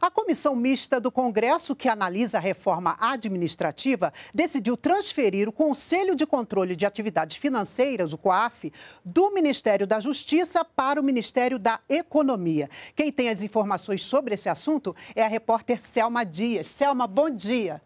A comissão mista do Congresso, que analisa a reforma administrativa, decidiu transferir o Conselho de Controle de Atividades Financeiras, o COAF, do Ministério da Justiça para o Ministério da Economia. Quem tem as informações sobre esse assunto é a repórter Selma Dias. Selma, bom dia.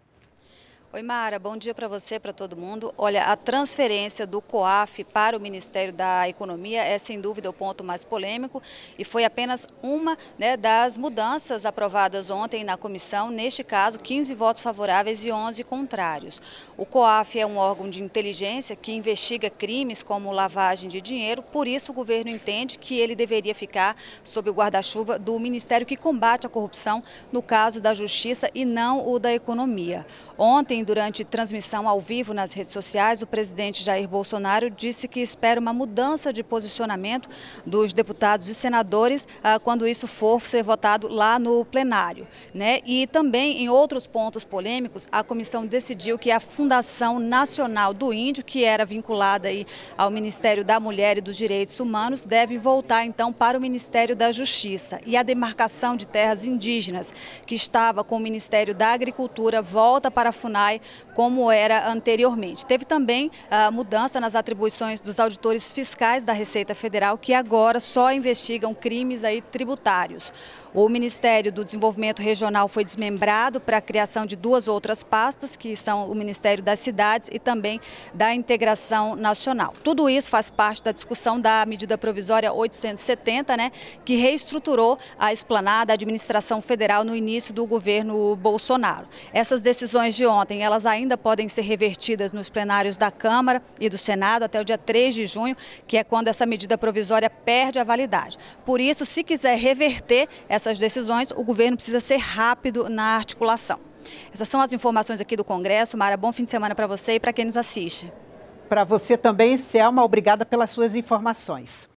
Oi, Mara, bom dia para você, para todo mundo. Olha, a transferência do COAF para o Ministério da Economia é, sem dúvida, o ponto mais polêmico e foi apenas uma né, das mudanças aprovadas ontem na comissão, neste caso, 15 votos favoráveis e 11 contrários. O COAF é um órgão de inteligência que investiga crimes como lavagem de dinheiro, por isso o governo entende que ele deveria ficar sob o guarda-chuva do Ministério que combate a corrupção, no caso da Justiça e não o da Economia. Ontem, durante transmissão ao vivo nas redes sociais, o presidente Jair Bolsonaro disse que espera uma mudança de posicionamento dos deputados e senadores ah, quando isso for ser votado lá no plenário. Né? E também, em outros pontos polêmicos, a comissão decidiu que a Fundação Nacional do Índio, que era vinculada aí ao Ministério da Mulher e dos Direitos Humanos, deve voltar então para o Ministério da Justiça. E a demarcação de terras indígenas, que estava com o Ministério da Agricultura, volta para a FUNAI SEBRAE como era anteriormente. Teve também a ah, mudança nas atribuições dos auditores fiscais da Receita Federal, que agora só investigam crimes aí tributários. O Ministério do Desenvolvimento Regional foi desmembrado para a criação de duas outras pastas, que são o Ministério das Cidades e também da Integração Nacional. Tudo isso faz parte da discussão da medida provisória 870, né, que reestruturou a esplanada da administração federal no início do governo Bolsonaro. Essas decisões de ontem, elas ainda podem ser revertidas nos plenários da Câmara e do Senado até o dia 3 de junho, que é quando essa medida provisória perde a validade. Por isso, se quiser reverter essas decisões, o governo precisa ser rápido na articulação. Essas são as informações aqui do Congresso. Mara, bom fim de semana para você e para quem nos assiste. Para você também, Selma, obrigada pelas suas informações.